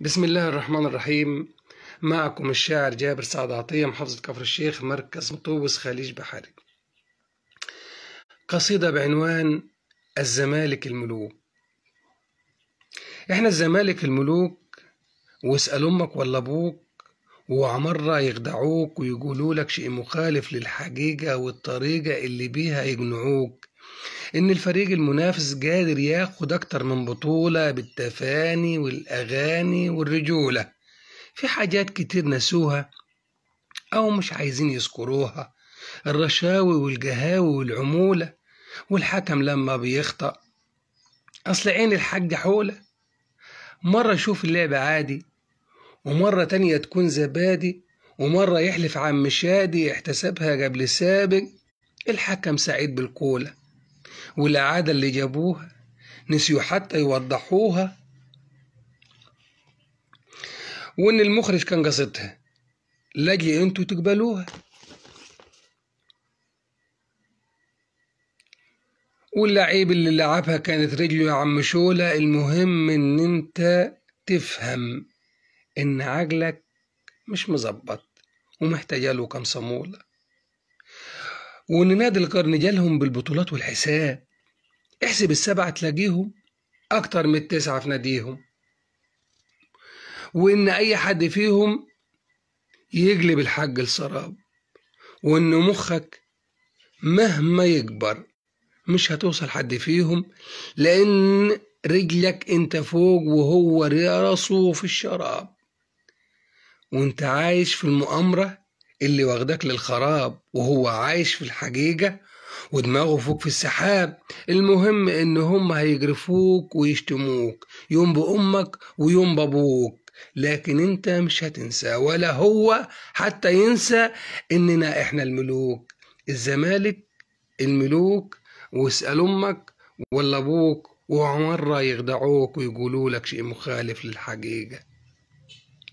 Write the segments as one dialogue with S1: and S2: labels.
S1: بسم الله الرحمن الرحيم معكم الشاعر جابر سعد عطية محافظة كفر الشيخ مركز مطوس خليج بحري قصيدة بعنوان الزمالك الملوك احنا الزمالك الملوك واسأل امك ولا ابوك وعمرة يخدعوك ويقولوا لك شيء مخالف للحقيقة والطريقة اللي بيها يقنعوك إن الفريق المنافس قادر ياخد أكتر من بطولة بالتفاني والأغاني والرجولة في حاجات كتير نسوها أو مش عايزين يذكروها الرشاوي والجهاوي والعمولة والحكم لما بيخطأ أصل عين الحاج حولة مرة يشوف اللعب عادي ومرة تانية تكون زبادي ومرة يحلف عم شادي احتسبها قبل سابق الحكم سعيد بالكولة والإعادة اللي جابوها نسيوا حتى يوضحوها وإن المخرج كان قصدها لاجي أنتوا تقبلوها واللعيب اللي لعبها كانت رجله يا عم شوله المهم ان انت تفهم ان عقلك مش مظبط ومحتاجاله له كام صموله وان نادي القرن جالهم بالبطولات والحساب احسب السبعة تلاقيهم أكتر من التسعة في ناديهم وإن أي حد فيهم يجلب الحج لسراب وإن مخك مهما يكبر مش هتوصل حد فيهم لأن رجلك أنت فوق وهو راسه في الشراب وأنت عايش في المؤامرة اللي واخدك للخراب وهو عايش في الحقيقة ودماغه فوق في السحاب المهم ان هم هيجرفوك ويشتموك يوم بأمك ويوم بأبوك لكن انت مش هتنسى ولا هو حتى ينسى اننا احنا الملوك الزمالك الملوك واسأل امك ولا ابوك وعمرة يخدعوك ويقولوا لك شيء مخالف للحقيقة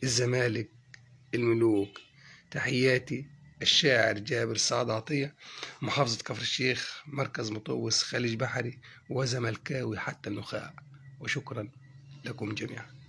S1: الزمالك الملوك تحياتي الشاعر جابر سعد عطية محافظة كفر الشيخ مركز مطوس خليج بحري وزملكاوي حتى النخاع وشكرا لكم جميعا